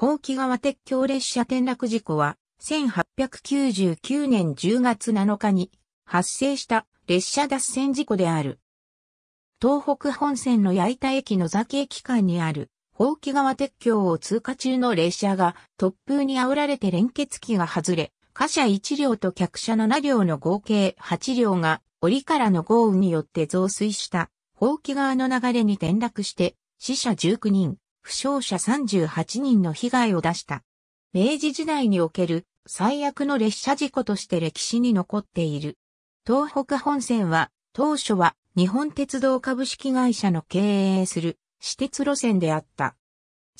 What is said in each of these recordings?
後期川鉄橋列車転落事故は、1899年10月7日に発生した列車脱線事故である。東北本線の八板駅の座形機関にある、宝木川鉄橋を通過中の列車が突風に煽られて連結機が外れ、貨車1両と客車7両の合計8両が折からの豪雨によって増水した宝木川の流れに転落して死者19人、負傷者38人の被害を出した。明治時代における最悪の列車事故として歴史に残っている。東北本線は当初は日本鉄道株式会社の経営する私鉄路線であった。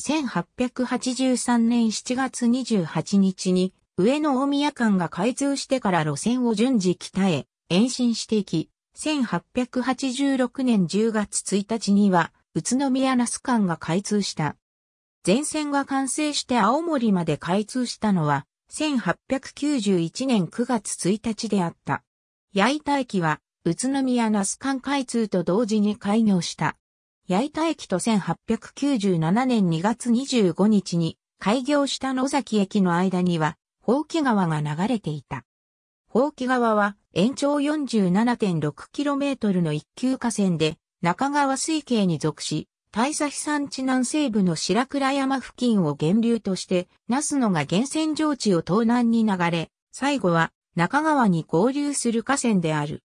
1883年7月28日に上野大宮間が開通してから路線を順次北へ延伸していき、1886年10月1日には宇都宮那須間が開通した。全線が完成して青森まで開通したのは、1891年9月1日であった。八板駅は、宇都宮那須間開通と同時に開業した。八板駅と1897年2月25日に開業した野崎駅の間には、宝木川が流れていた。宝木川は延長 47.6km の一級河川で、中川水系に属し、大佐飛山地南西部の白倉山付近を源流として、ナスノが源泉上地を東南に流れ、最後は中川に合流する河川である。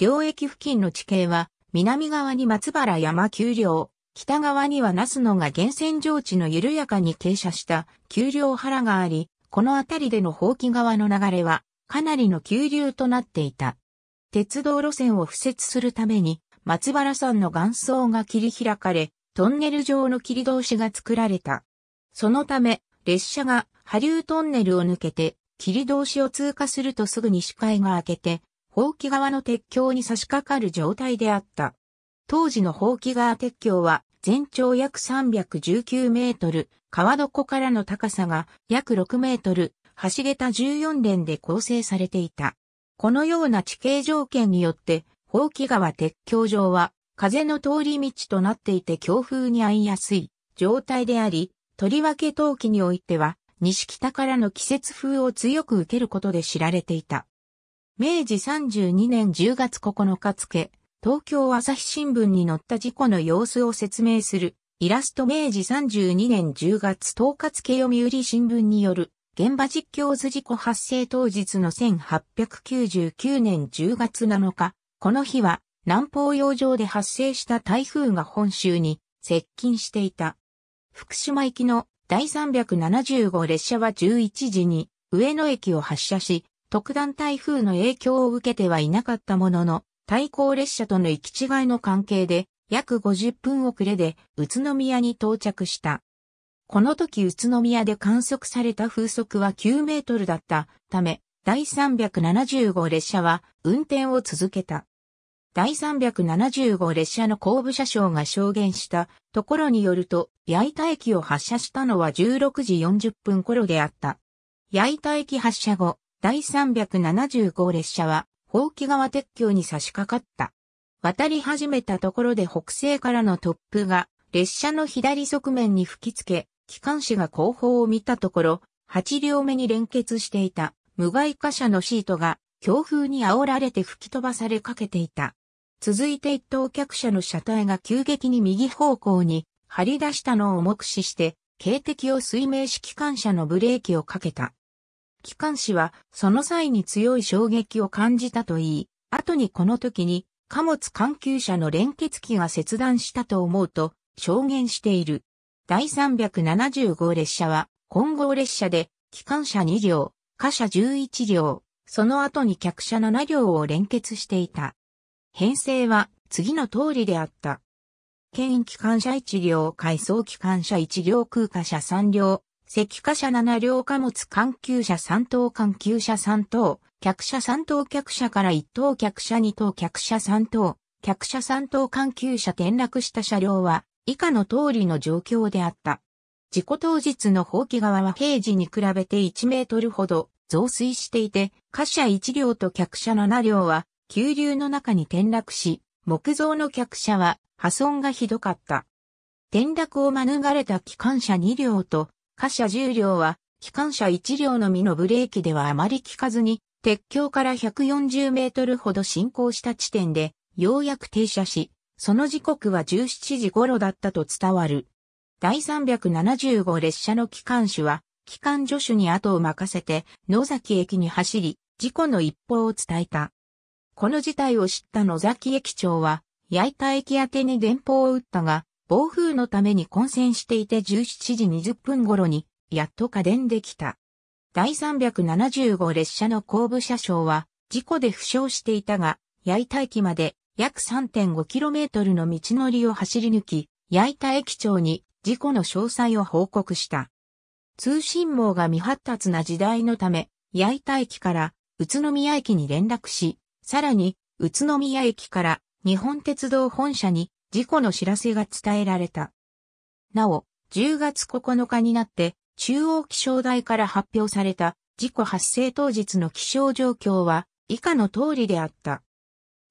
領域付近の地形は、南側に松原山丘陵、北側にはナスノが源泉上地の緩やかに傾斜した丘陵原があり、この辺りでの放棄川の流れは、かなりの急流となっていた。鉄道路線を敷設するために、松原山の岩層が切り開かれ、トンネル状の切り通しが作られた。そのため、列車が波流トンネルを抜けて、切り通しを通過するとすぐに視界が開けて、放棄側の鉄橋に差し掛かる状態であった。当時の放棄側鉄橋は全長約319メートル、川床からの高さが約6メートル、橋桁14連で構成されていた。このような地形条件によって放木川鉄橋上は風の通り道となっていて強風に遭いやすい状態であり、とりわけ冬季においては西北からの季節風を強く受けることで知られていた。明治32年10月9日付、東京朝日新聞に載った事故の様子を説明するイラスト明治32年10月10日付読売新聞による現場実況図事故発生当日の1899年10月7日、この日は南方洋上で発生した台風が本州に接近していた。福島行きの第375列車は11時に上野駅を発車し、特段台風の影響を受けてはいなかったものの、対向列車との行き違いの関係で約50分遅れで宇都宮に到着した。この時宇都宮で観測された風速は9メートルだったため、第375列車は運転を続けた。第375列車の後部車掌が証言したところによると、矢板駅を発車したのは16時40分頃であった。矢板駅発車後、第375列車は、ほう川鉄橋に差し掛かった。渡り始めたところで北西からの突風が、列車の左側面に吹きつけ、機関士が後方を見たところ、8両目に連結していた無害貨車のシートが強風に煽られて吹き飛ばされかけていた。続いて一等客車の車体が急激に右方向に張り出したのを目視して、警笛を水明式機関車のブレーキをかけた。機関士はその際に強い衝撃を感じたといい、後にこの時に貨物関係車の連結機が切断したと思うと証言している。第375列車は混合列車で機関車2両、貨車11両、その後に客車7両を連結していた。編成は次の通りであった。県機関車1両、回送機関車1両、空貨車3両、石貨車7両貨物環球車3等環球車3等、客車3等客車から1等客車2等客車3等、客車3等環球車転落した車両は以下の通りの状況であった。事故当日の放棄側は平時に比べて1メートルほど増水していて、貨車1両と客車7両は急流の中に転落し、木造の客車は破損がひどかった。転落を免れた機関車2両と、貨車10両は、機関車1両のみのブレーキではあまり効かずに、鉄橋から140メートルほど進行した地点で、ようやく停車し、その時刻は17時頃だったと伝わる。第375列車の機関手は、機関助手に後を任せて、野崎駅に走り、事故の一報を伝えた。この事態を知った野崎駅長は、矢板駅宛てに電報を打ったが、暴風のために混戦していて17時20分頃に、やっと家電できた。第375列車の後部車掌は、事故で負傷していたが、矢板駅まで約 3.5km の道のりを走り抜き、矢板駅長に事故の詳細を報告した。通信網が未発達な時代のため、矢板駅から宇都宮駅に連絡し、さらに、宇都宮駅から日本鉄道本社に事故の知らせが伝えられた。なお、10月9日になって中央気象台から発表された事故発生当日の気象状況は以下の通りであった。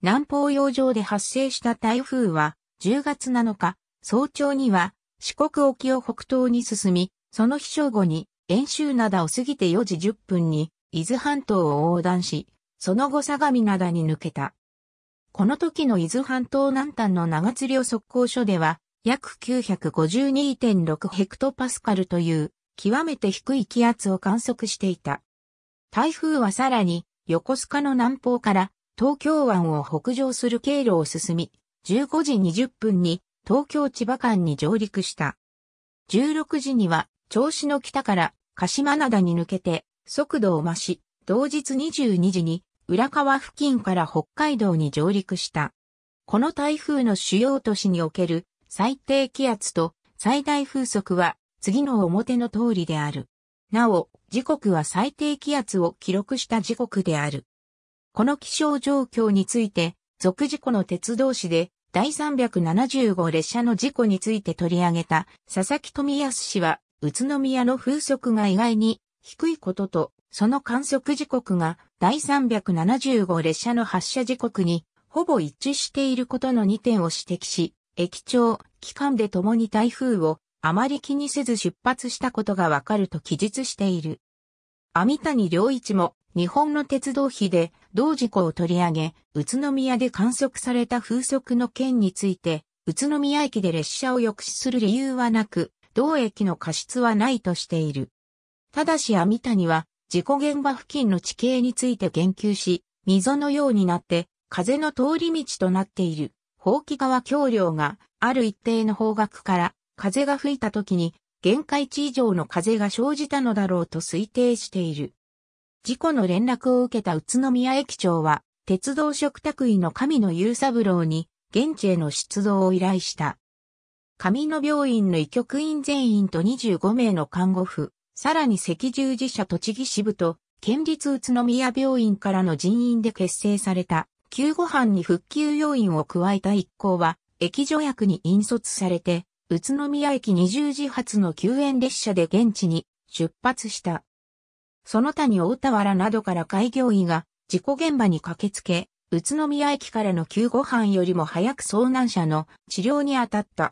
南方洋上で発生した台風は10月7日早朝には四国沖を北東に進み、その日正午に遠州灘を過ぎて4時10分に伊豆半島を横断し、その後相模灘に抜けた。この時の伊豆半島南端の長釣りを測候所では、約952.6ヘクトパスカルという、極めて低い気圧を観測していた。台風はさらに、横須賀の南方から東京湾を北上する経路を進み、15時20分に東京千葉間に上陸した。16時には、銚子の北から鹿島灘に抜けて、速度を増し、同日22時に浦河付近から北海道に上陸した。この台風の主要都市における最低気圧と最大風速は次の表の通りである。なお、時刻は最低気圧を記録した時刻である。この気象状況について、俗事故の鉄道史で第375列車の事故について取り上げた佐々木富康氏は、宇都宮の風速が意外に低いこととその観測時刻が第375列車の発車時刻にほぼ一致していることの2点を指摘し、駅長、期間で共に台風をあまり気にせず出発したことがわかると記述している。網谷良一も日本の鉄道費で同事故を取り上げ、宇都宮で観測された風速の件について、宇都宮駅で列車を抑止する理由はなく、同駅の過失はないとしている。ただし網谷は事故現場付近の地形について言及し、溝のようになって風の通り道となっている、放棄。川橋梁がある一定の方角から風が吹いた時に限界値以上の風が生じたのだろうと推定している。事故の連絡を受けた宇都宮駅長は、鉄道食卓医の神野雄三郎に、現地への出動を依頼した。神野病院の医局員全員と25名の看護婦、さらに赤十字社栃木支部と、県立宇都宮病院からの人員で結成された、救護班に復旧要員を加えた一行は、駅条役に引率されて、宇都宮駅20時発の救援列車で現地に出発した。その他に大田原などから開業医が事故現場に駆けつけ、宇都宮駅からの救護班よりも早く遭難者の治療に当たった。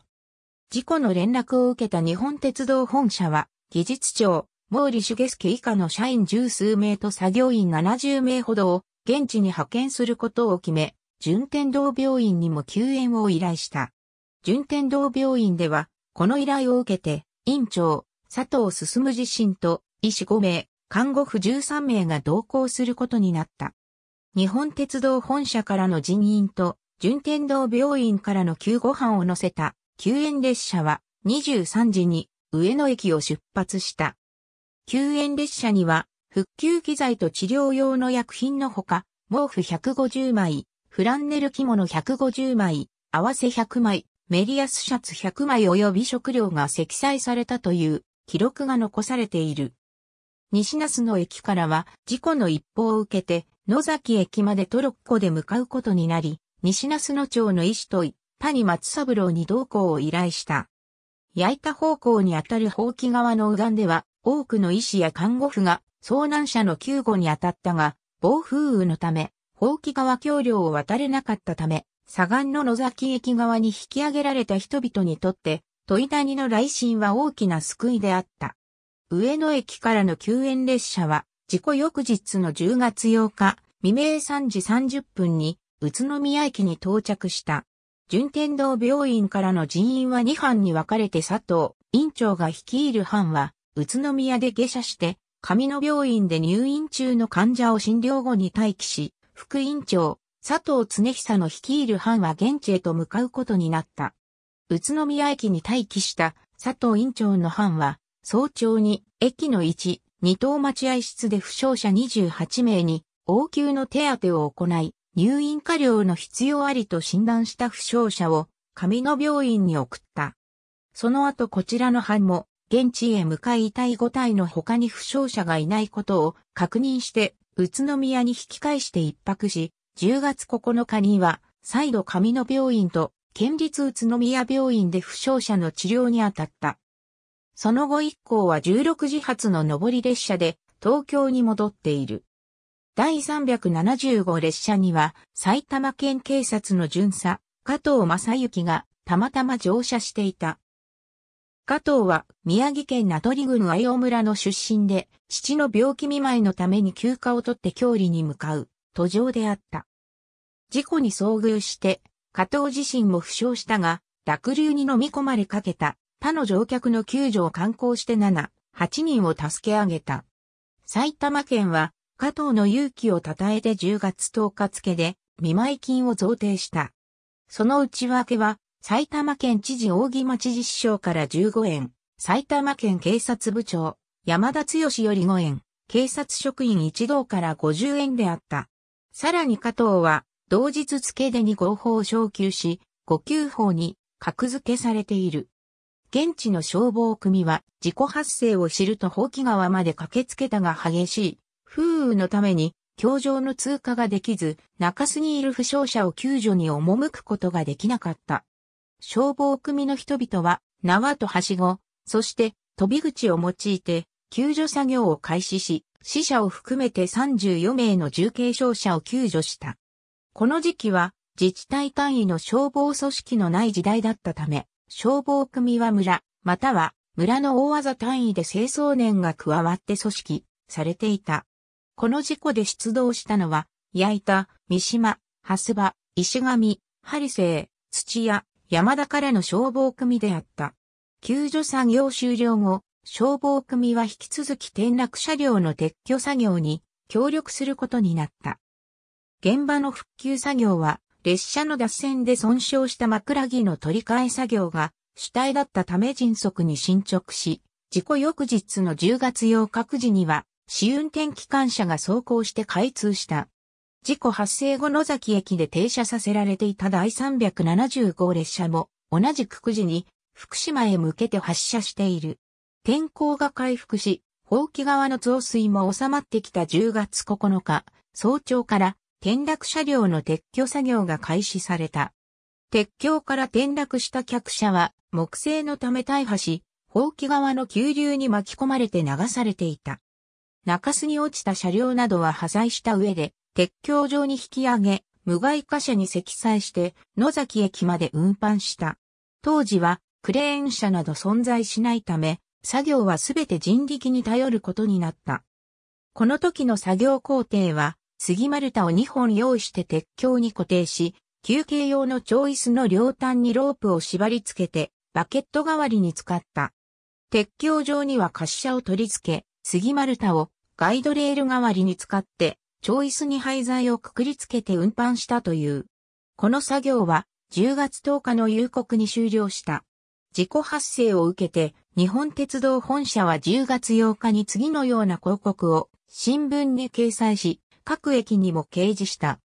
事故の連絡を受けた日本鉄道本社は、技術長、毛利ス介以下の社員十数名と作業員70名ほどを現地に派遣することを決め、順天堂病院にも救援を依頼した。順天堂病院では、この依頼を受けて、院長、佐藤進自身と医師5名、看護婦13名が同行することになった。日本鉄道本社からの人員と、順天堂病院からの救護班を乗せた救援列車は23時に上野駅を出発した。救援列車には、復旧機材と治療用の薬品のほか、毛布150枚、フランネル着物150枚、合わせ100枚、メリアスシャツ100枚及び食料が積載されたという記録が残されている。西那須の駅からは事故の一報を受けて野崎駅までトロッコで向かうことになり、西那須の町の医師と谷松三郎に同行を依頼した。焼いた方向にあたる放棄側の右岸では、多くの医師や看護婦が遭難者の救護に当たったが、暴風雨のため、放棄川橋梁を渡れなかったため、左岸の野崎駅側に引き上げられた人々にとって、戸井谷の来進は大きな救いであった。上野駅からの救援列車は、事故翌日の10月8日、未明3時30分に、宇都宮駅に到着した。順天堂病院からの人員は2班に分かれて佐藤、院長が率いる班は、宇都宮で下車して、上野病院で入院中の患者を診療後に待機し、副院長、佐藤恒久の率いる班は現地へと向かうことになった。宇都宮駅に待機した佐藤院長の班は、早朝に駅の1、二等待合室で負傷者28名に応急の手当てを行い、入院過料の必要ありと診断した負傷者を上野病院に送った。その後こちらの班も現地へ向かい遺5体の他に負傷者がいないことを確認して宇都宮に引き返して一泊し、10月9日には再度上野病院と県立宇都宮病院で負傷者の治療に当たった。その後一行は16時発の上り列車で東京に戻っている。第375列車には埼玉県警察の巡査、加藤正幸がたまたま乗車していた。加藤は宮城県名取郡和洋村の出身で、父の病気見舞いのために休暇を取って郷里に向かう途上であった。事故に遭遇して、加藤自身も負傷したが、濁流に飲み込まれかけた他の乗客の救助を観光して7、8人を助け上げた。埼玉県は加藤の勇気を称えて10月10日付で見舞金を贈呈した。その内訳は、埼玉県知事大木町実証から15円、埼玉県警察部長、山田剛より5円、警察職員一同から50円であった。さらに加藤は、同日付でに合法を昇給し、5級法に格付けされている。現地の消防組は事故発生を知ると放棄川まで駆けつけたが激しい風雨のために、橋上の通過ができず、中洲にいる負傷者を救助に赴くことができなかった。消防組の人々は、縄とはしご、そして飛び口を用いて、救助作業を開始し、死者を含めて34名の重軽傷者を救助した。この時期は、自治体単位の消防組織のない時代だったため、消防組は村、または村の大技単位で清掃年が加わって組織されていた。この事故で出動したのは、矢板、三島、蓮場、石上、針生、土屋、山田からの消防組であった。救助作業終了後、消防組は引き続き転落車両の撤去作業に協力することになった。現場の復旧作業は、列車の脱線で損傷した枕木の取り替え作業が主体だったため迅速に進捗し、事故翌日の10月8日9時には試運転機関車が走行して開通した。事故発生後野崎駅で停車させられていた第375列車も同じく9時に福島へ向けて発車している。天候が回復し、放棄側の増水も収まってきた10月9日、早朝から転落車両の撤去作業が開始された。鉄橋から転落した客車は木製のため大破し、放棄側の急流に巻き込まれて流されていた。中洲に落ちた車両などは破砕した上で、鉄橋上に引き上げ、無害貨車に積載して野崎駅まで運搬した。当時はクレーン車など存在しないため、作業はすべて人力に頼ることになった。この時の作業工程は、杉丸太を2本用意して鉄橋に固定し、休憩用の長椅子の両端にロープを縛り付けて、バケット代わりに使った。鉄橋上には滑車を取り付け、杉丸太をガイドレール代わりに使って、チョイスに廃材をくくりつけて運搬したという。この作業は10月10日の夕刻に終了した。事故発生を受けて、日本鉄道本社は10月8日に次のような広告を新聞に掲載し、各駅にも掲示した。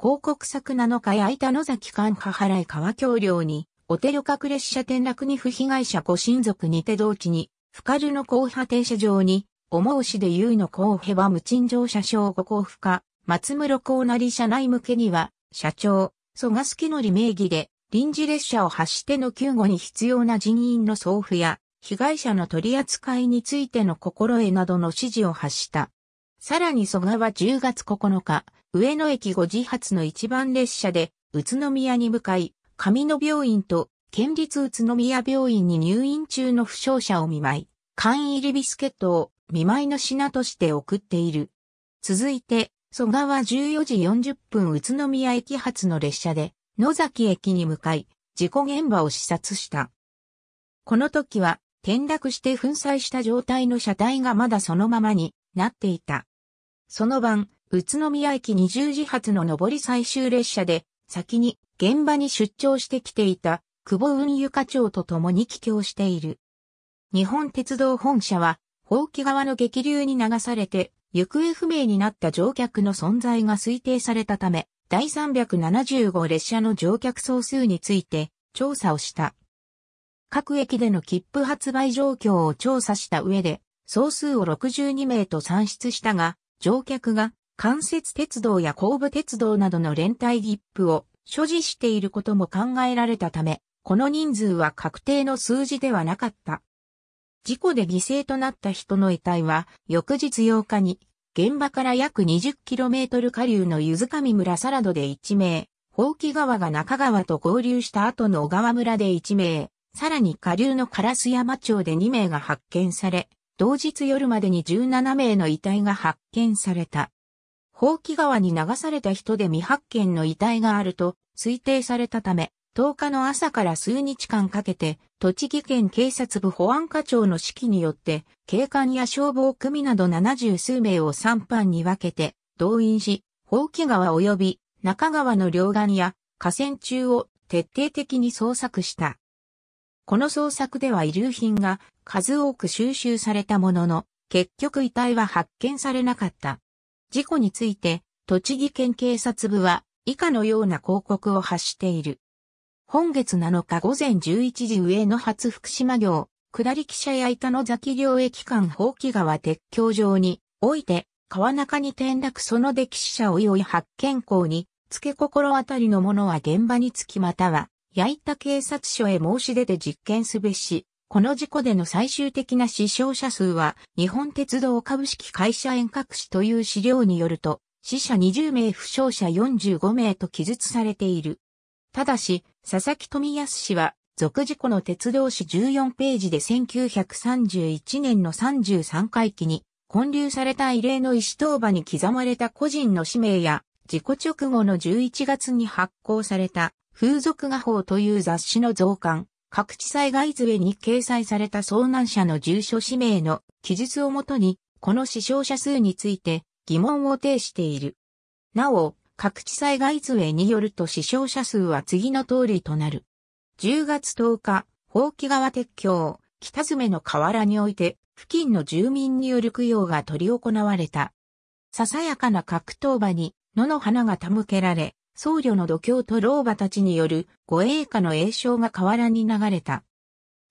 広告作7日や板野崎間派払い川橋梁に、お手旅客列車転落に不被害者ご親族に手同地に、深るの後派停車場に、思うしで言うの候補は無賃乗車証ご交付か、松室公成社内向けには、社長、蘇我のり名義で、臨時列車を発しての救護に必要な人員の送付や、被害者の取り扱いについての心得などの指示を発した。さらに蘇我は10月9日、上野駅5時発の一番列車で、宇都宮に向かい、上野病院と県立宇都宮病院に入院中の負傷者を見舞い、簡易リビスケットを見舞いの品として送っている。続いて、蘇我は14時40分宇都宮駅発の列車で、野崎駅に向かい、事故現場を視察した。この時は、転落して粉砕した状態の車体がまだそのままになっていた。その晩、宇都宮駅20時発の上り最終列車で、先に現場に出張してきていた、久保運輸課長と共に帰郷している。日本鉄道本社は、放棄側の激流に流されて、行方不明になった乗客の存在が推定されたため、第375列車の乗客総数について調査をした。各駅での切符発売状況を調査した上で、総数を62名と算出したが、乗客が関節鉄道や後部鉄道などの連帯切符を所持していることも考えられたため、この人数は確定の数字ではなかった。事故で犠牲となった人の遺体は、翌日8日に、現場から約 20km 下流の湯上村サラドで1名、宝木川が中川と合流した後の小川村で1名、さらに下流の烏山町で2名が発見され、同日夜までに17名の遺体が発見された。宝木川に流された人で未発見の遺体があると推定されたため、10日の朝から数日間かけて、栃木県警察部保安課長の指揮によって、警官や消防組など70数名を3班に分けて、動員し、宝木川及び中川の両岸や河川中を徹底的に捜索した。この捜索では遺留品が数多く収集されたものの、結局遺体は発見されなかった。事故について、栃木県警察部は以下のような広告を発している。本月7日午前11時上野発福島行、下り汽車や板の崎両駅間放棄川鉄橋上に、おいて、川中に転落その出来死者及い発見校に、付け心あたりのものは現場につきまたは、焼いた警察署へ申し出て実験すべし、この事故での最終的な死傷者数は、日本鉄道株式会社遠隔士という資料によると、死者20名負傷者45名と記述されている。ただし、佐々木富康氏は、俗事故の鉄道史14ページで1931年の33回期に、混流された異例の石塔場に刻まれた個人の氏名や、事故直後の11月に発行された、風俗画報という雑誌の増刊、各地災害図へに掲載された遭難者の住所氏名の記述をもとに、この死傷者数について疑問を呈している。なお、各地災害図へによると死傷者数は次の通りとなる。10月10日、宝棄川鉄橋、北爪の河原において、付近の住民による供養が取り行われた。ささやかな格闘場に、野の花が手向けられ、僧侶の度胸と老婆たちによる護衛下の栄唱が河原に流れた。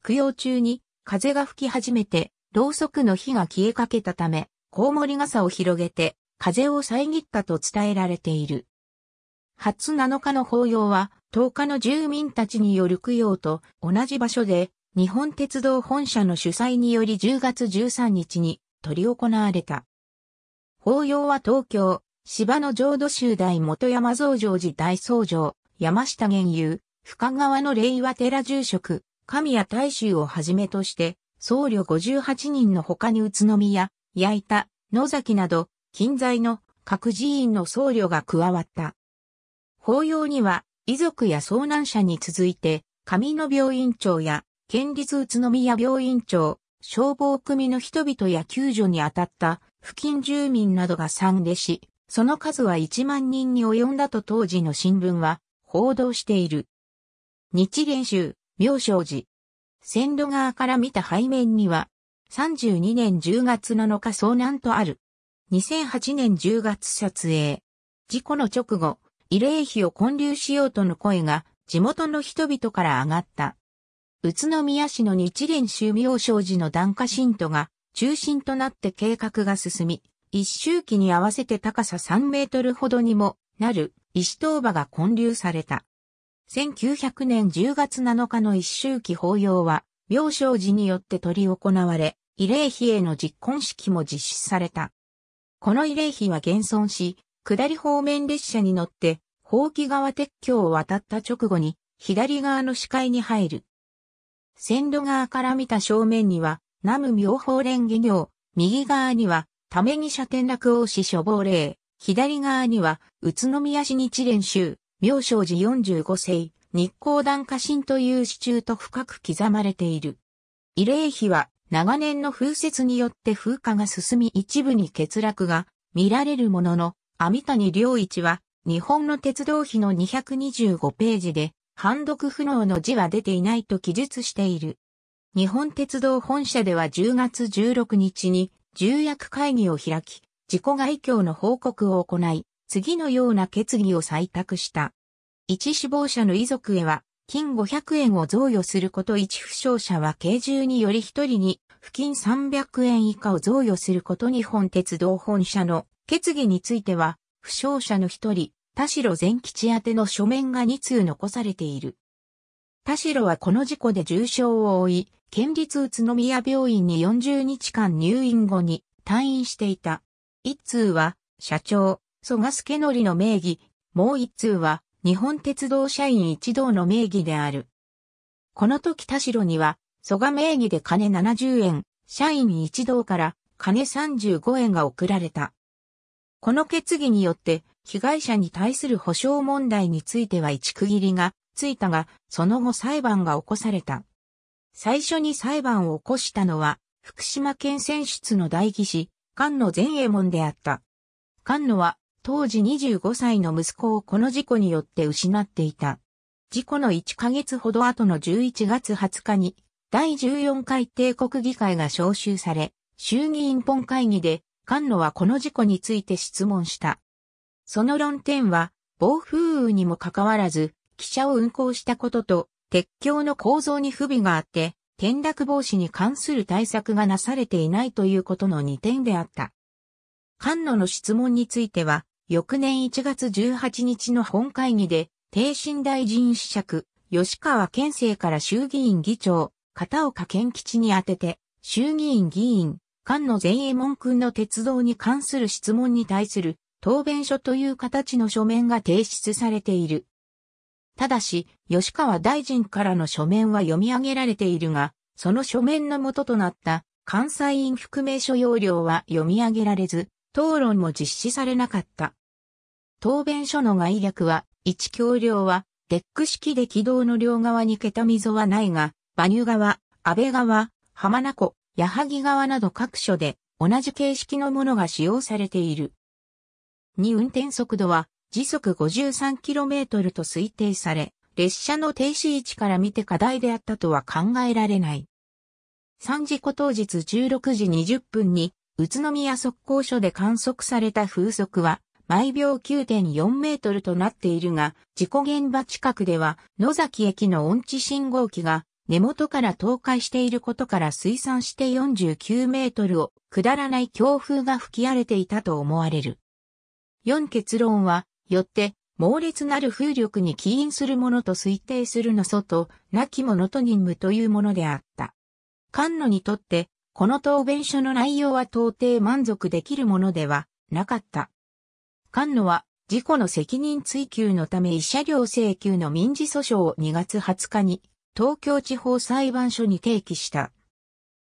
供養中に風が吹き始めて、ろうそくの火が消えかけたため、コウモリ傘を広げて、風を遮ったと伝えられている。初7日の法要は、10日の住民たちによる供養と同じ場所で、日本鉄道本社の主催により10月13日に取り行われた。法要は東京、芝の浄土宗大元山増上寺大僧正、山下玄遊、深川の令和寺住職、神谷大衆をはじめとして、僧侶58人の他に宇都宮、八田、野崎など、近在の各寺院の僧侶が加わった。法要には、遺族や遭難者に続いて、上野病院長や、県立宇都宮病院長、消防組の人々や救助に当たった付近住民などが参列し、その数は1万人に及んだと当時の新聞は報道している。日蓮宗、妙正寺。線路側から見た背面には、32年10月7日遭難とある。2008年10月撮影。事故の直後、慰霊碑を建立しようとの声が地元の人々から上がった。宇都宮市の日蓮宗明祥寺の檀家信徒が中心となって計画が進み、一周期に合わせて高さ3メートルほどにもなる石塔場が建立された。1900年10月7日の一周期法要は、妙正寺によって執り行われ、慰霊碑への実婚式も実施された。この慰霊碑は現存し、下り方面列車に乗って、法規川鉄橋を渡った直後に、左側の視界に入る。線路側から見た正面には、南無妙法蓮華行、右側には、ために社転落王子処方令、左側には、宇都宮市日蓮宗、妙正寺45世、日光団家臣という支柱と深く刻まれている。慰霊碑は長年の風雪によって風化が進み一部に欠落が見られるものの、網谷良一は日本の鉄道費の225ページで、判読不能の字は出ていないと記述している。日本鉄道本社では10月16日に重役会議を開き、事故外境の報告を行い、次のような決議を採択した。一死亡者の遺族へは、金500円を贈与すること1負傷者は軽重により1人に付金300円以下を贈与すること日本鉄道本社の決議については、負傷者の1人、田代善吉宛ての書面が2通残されている。田代はこの事故で重傷を負い、県立宇都宮病院に40日間入院後に退院していた。1通は、社長、蘇我助則の名義、もう1通は、日本鉄道社員一同の名義である。この時田代には、蘇我名義で金70円、社員一同から金35円が送られた。この決議によって、被害者に対する保障問題については一区切りがついたが、その後裁判が起こされた。最初に裁判を起こしたのは、福島県選出の代議士、菅野善衛門であった。菅野は、当時25歳の息子をこの事故によって失っていた。事故の1ヶ月ほど後の11月20日に、第14回帝国議会が招集され、衆議院本会議で、菅野はこの事故について質問した。その論点は、暴風雨にもかかわらず、汽車を運行したことと、鉄橋の構造に不備があって、転落防止に関する対策がなされていないということの2点であった。菅野の質問については、翌年1月18日の本会議で、帝新大臣子爵、吉川県政から衆議院議長、片岡県吉に宛てて、衆議院議員、菅野善衛門君の鉄道に関する質問に対する答弁書という形の書面が提出されている。ただし、吉川大臣からの書面は読み上げられているが、その書面の元となった関西院含名書要領は読み上げられず、討論も実施されなかった。答弁書の概略は、一橋梁は、デック式で軌道の両側に桁溝はないが、馬乳川、安倍川、浜名湖、矢作川など各所で同じ形式のものが使用されている。2運転速度は時速 53km と推定され、列車の停止位置から見て課題であったとは考えられない。3時故当日16時20分に宇都宮測候所で観測された風速は毎秒9.4メートルとなっているが、事故現場近くでは野崎駅の音痴信号機が根元から倒壊していることから推算して49メートルを下らない強風が吹き荒れていたと思われる。4結論は、よって猛烈なる風力に起因するものと推定するの外、亡なきものと任務というものであった。菅野にとって、この答弁書の内容は到底満足できるものではなかった。菅野は事故の責任追及のため慰謝料請求の民事訴訟を2月20日に東京地方裁判所に提起した。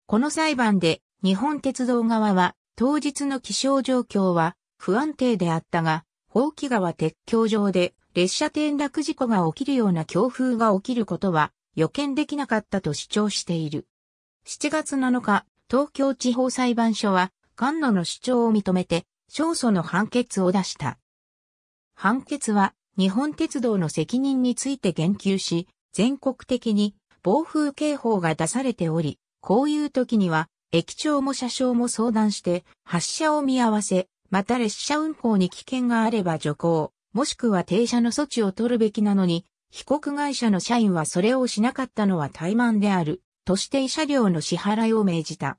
この裁判で日本鉄道側は当日の気象状況は不安定であったが、放棄川鉄橋上で列車転落事故が起きるような強風が起きることは予見できなかったと主張している。7月7日、東京地方裁判所は、菅野の主張を認めて、勝訴の判決を出した。判決は、日本鉄道の責任について言及し、全国的に暴風警報が出されており、こういう時には、駅長も車掌も相談して、発車を見合わせ、また列車運行に危険があれば徐行、もしくは停車の措置を取るべきなのに、被告会社の社員はそれをしなかったのは怠慢である、として慰謝料の支払いを命じた。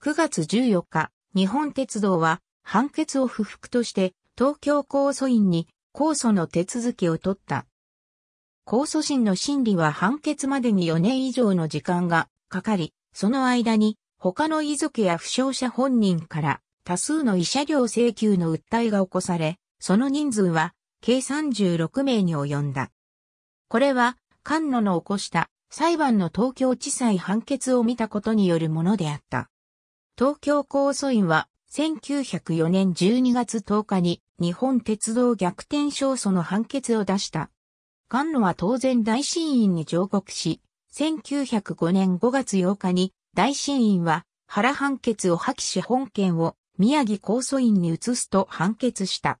9月14日、日本鉄道は判決を不服として東京高訴院に控訴の手続きを取った。控訴審の審理は判決までに4年以上の時間がかかり、その間に他の遺族や負傷者本人から多数の遺写料請求の訴えが起こされ、その人数は計36名に及んだ。これは、菅野の起こした裁判の東京地裁判決を見たことによるものであった。東京高訴院は、1904年12月10日に日本鉄道逆転勝訴の判決を出した。菅野は当然大審院に上告し、1905年5月8日に大審院は原判決を破棄し本件を宮城高訴院に移すと判決した。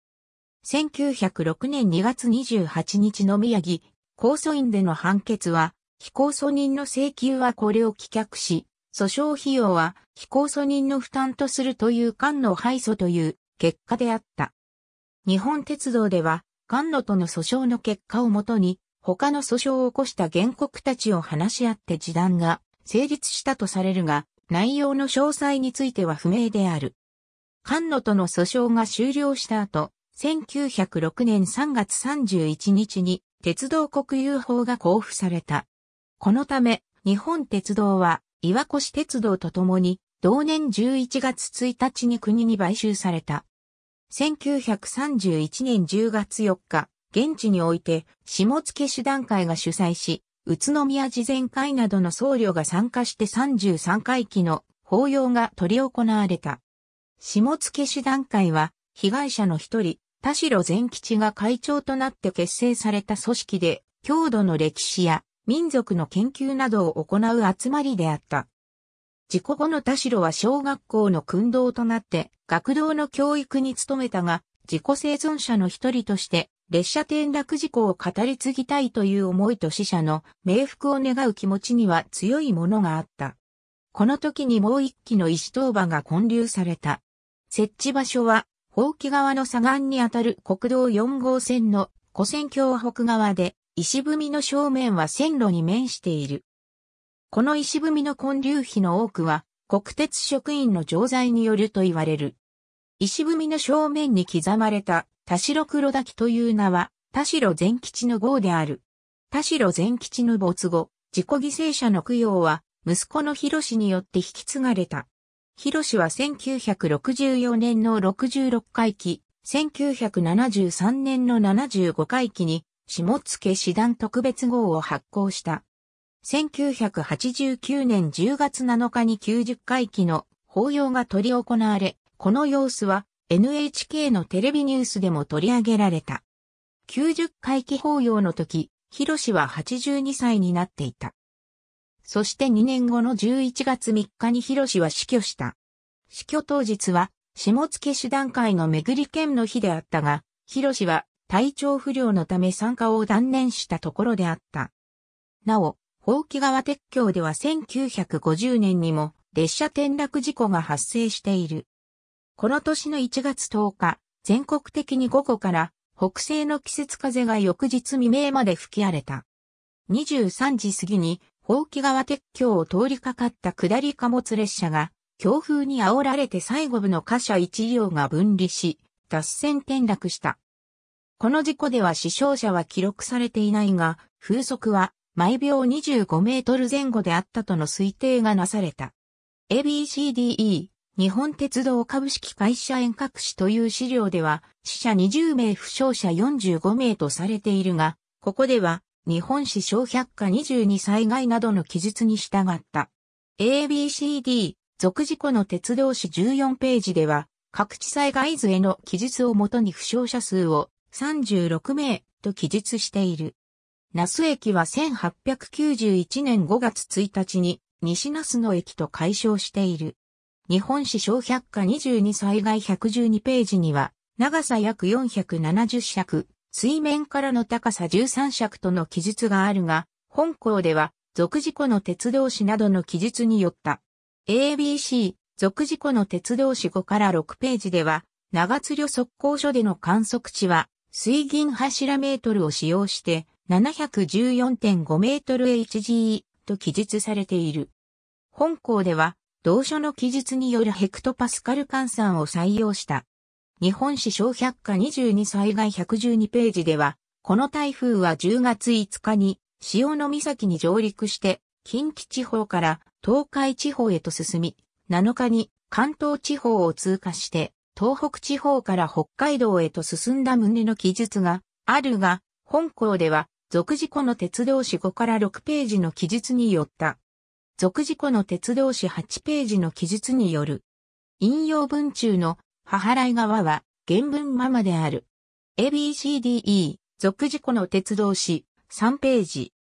1906年2月28日の宮城高訴院での判決は、非控訴人の請求はこれを棄却し、訴訟費用は非控訴人の負担とするという官の敗訴という結果であった。日本鉄道では、官のとの訴訟の結果をもとに、他の訴訟を起こした原告たちを話し合って示談が成立したとされるが、内容の詳細については不明である。官のとの訴訟が終了した後、1906年3月31日に鉄道国有法が交付された。このため、日本鉄道は岩越鉄道とともに、同年11月1日に国に買収された。1931年10月4日、現地において、下野手団会が主催し、宇都宮事前会などの僧侶が参加して33回期の法要が取り行われた。下野手団会は、被害者の一人、田代善吉が会長となって結成された組織で、郷土の歴史や民族の研究などを行う集まりであった。事故後の田代は小学校の訓導となって、学童の教育に努めたが、自己生存者の一人として、列車転落事故を語り継ぎたいという思いと死者の冥福を願う気持ちには強いものがあった。この時にもう一機の石塔場が建立された。設置場所は、宝器側の左岸にあたる国道4号線の古線橋北側で、石踏みの正面は線路に面している。この石踏みの建立費の多くは、国鉄職員の錠剤によると言われる。石踏みの正面に刻まれた、田代黒滝という名は、田代善吉の号である。田代善吉の没後、自己犠牲者の供養は、息子の広氏によって引き継がれた。広氏は1964年の66回期、1973年の75回期に、下野師団特別号を発行した。1989年10月7日に90回期の法要が取り行われ、この様子は NHK のテレビニュースでも取り上げられた。90回期法要の時、広氏は82歳になっていた。そして2年後の11月3日に広氏は死去した。死去当日は、下野師団会の巡り県の日であったが、広氏は体調不良のため参加を断念したところであった。なお、宝木川鉄橋では1950年にも列車転落事故が発生している。この年の1月10日、全国的に午後から北西の季節風が翌日未明まで吹き荒れた。23時過ぎに宝木川鉄橋を通りかかった下り貨物列車が強風に煽られて最後部の貨車1両が分離し、脱線転落した。この事故では死傷者は記録されていないが、風速は毎秒25メートル前後であったとの推定がなされた。ABCDE 日本鉄道株式会社遠隔誌という資料では死者20名負傷者45名とされているが、ここでは日本史傷百科22災害などの記述に従った。ABCD 続事故の鉄道史14ページでは各地災害図への記述をもとに負傷者数を36名と記述している。那須駅は1891年5月1日に西那須の駅と解消している。日本史小百科22災害112ページには、長さ約470尺、水面からの高さ13尺との記述があるが、本校では、俗事故の鉄道史などの記述によった。ABC、俗事故の鉄道史5から6ページでは、長津旅測候所での観測地は、水銀柱メートルを使用して714.5メートル HGE と記述されている。本校では同書の記述によるヘクトパスカル換算を採用した。日本史小百科22災害112ページでは、この台風は10月5日に潮の岬に上陸して近畿地方から東海地方へと進み、7日に関東地方を通過して東北地方から北海道へと進んだ旨の記述があるが、本校では、俗事故の鉄道史5から6ページの記述によった。俗事故の鉄道史8ページの記述による。引用文中の、母来側は、原文ママである。ABCDE、俗事故の鉄道史3ページ。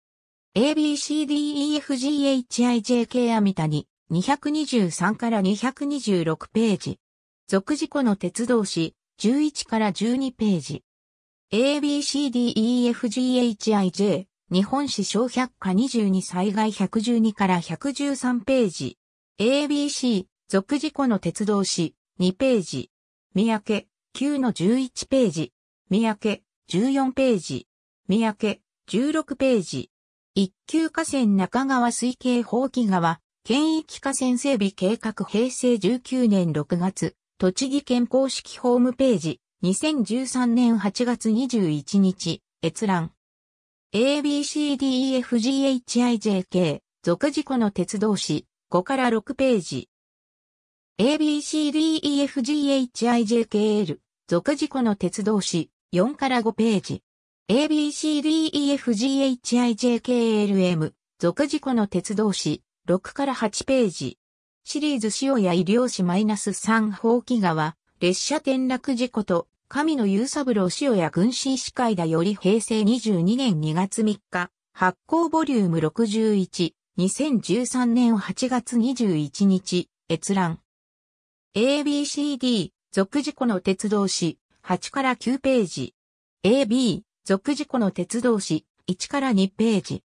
ABCDEFGHIJK アミタニ、223から226ページ。俗事故の鉄道史、11から12ページ。ABCDEFGHIJ、日本史小百科22災害112から113ページ。ABC、俗事故の鉄道史、2ページ。三宅、9の11ページ。三宅、14ページ。三宅、16ページ。一級河川中川水系放棄川、県域河川整備計画平成19年6月、栃木県公式ホームページ、2013年8月21日、閲覧。ABCDEFGHIJK、続事故の鉄道史、5から6ページ。ABCDEFGHIJKL、続事故の鉄道史、4から5ページ。ABCDEFGHIJKLM、続事故の鉄道史、6から8ページ。シリーズ塩屋医療士 -3 放棄川、列車転落事故と、神の雄三郎塩屋軍師司会だより平成22年2月3日、発行ボリューム61、2013年8月21日、閲覧。ABCD、続事故の鉄道史、8から9ページ。AB、続事故の鉄道史、1から2ページ。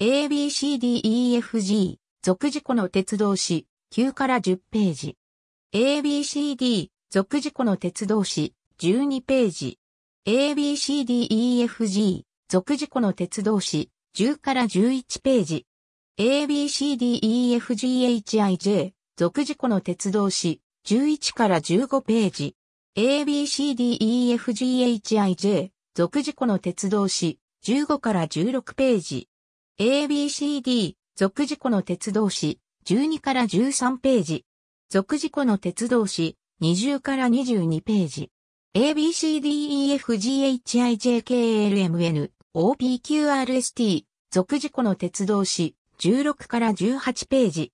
ABCDEFG、続事故の鉄道史、9から10ページ。ABCD、属事故の鉄道史、12ページ。ABCDEFG、属事故の鉄道史、10から11ページ。ABCDEFGHIJ、属事故の鉄道史、11から15ページ。ABCDEFGHIJ、属事故の鉄道史、15から16ページ。ABCD、属事故の鉄道史、12から13ページ。続事故の鉄道史、20から22ページ。ABCDEFGHIJKLMN、OPQRST、続事故の鉄道史、16から18ページ。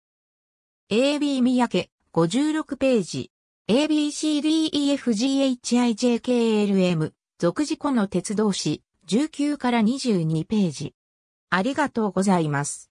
AB 三宅、56ページ。ABCDEFGHIJKLM、続事故の鉄道史、19から22ページ。ありがとうございます。